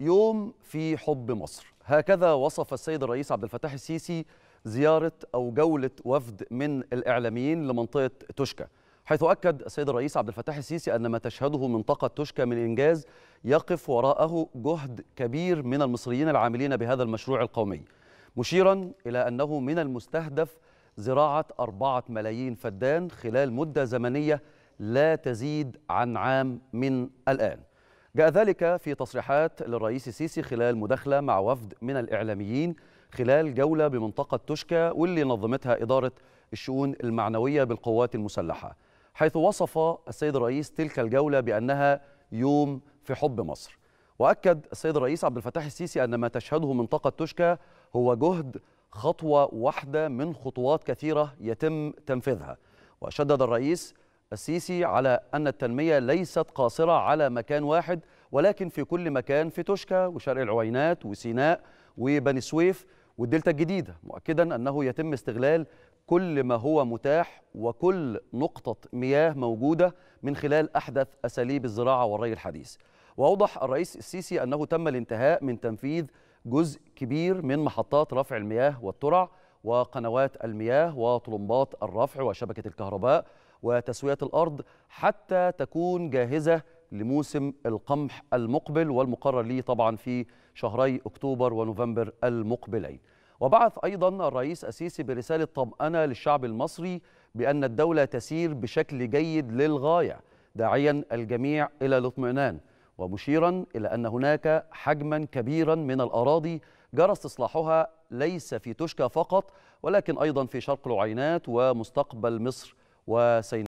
يوم في حب مصر هكذا وصف السيد الرئيس عبد الفتاح السيسي زيارة أو جولة وفد من الإعلاميين لمنطقة توشكا حيث أكد السيد الرئيس عبد الفتاح السيسي أن ما تشهده منطقة توشكا من إنجاز يقف وراءه جهد كبير من المصريين العاملين بهذا المشروع القومي مشيرا إلى أنه من المستهدف زراعة أربعة ملايين فدان خلال مدة زمنية لا تزيد عن عام من الآن جاء ذلك في تصريحات للرئيس السيسي خلال مداخلة مع وفد من الإعلاميين خلال جولة بمنطقة توشكا واللي نظمتها إدارة الشؤون المعنوية بالقوات المسلحة حيث وصف السيد الرئيس تلك الجولة بأنها يوم في حب مصر وأكد السيد الرئيس عبد الفتاح السيسي أن ما تشهده منطقة توشكا هو جهد خطوة واحدة من خطوات كثيرة يتم تنفيذها وشدد الرئيس السيسي على أن التنمية ليست قاصرة على مكان واحد ولكن في كل مكان في توشكا وشرق العوينات وسيناء وبني سويف والدلتا الجديدة مؤكدا أنه يتم استغلال كل ما هو متاح وكل نقطة مياه موجودة من خلال أحدث أساليب الزراعة والري الحديث وأوضح الرئيس السيسي أنه تم الانتهاء من تنفيذ جزء كبير من محطات رفع المياه والترع وقنوات المياه وطلمبات الرفع وشبكة الكهرباء وتسوية الأرض حتى تكون جاهزة لموسم القمح المقبل والمقرر لي طبعا في شهري أكتوبر ونوفمبر المقبلين وبعث أيضا الرئيس السيسي برسالة طمأنة للشعب المصري بأن الدولة تسير بشكل جيد للغاية داعيا الجميع إلى الاطمئنان ومشيرا إلى أن هناك حجما كبيرا من الأراضي جرى استصلاحها ليس في تشكى فقط ولكن أيضا في شرق العينات ومستقبل مصر وسيناء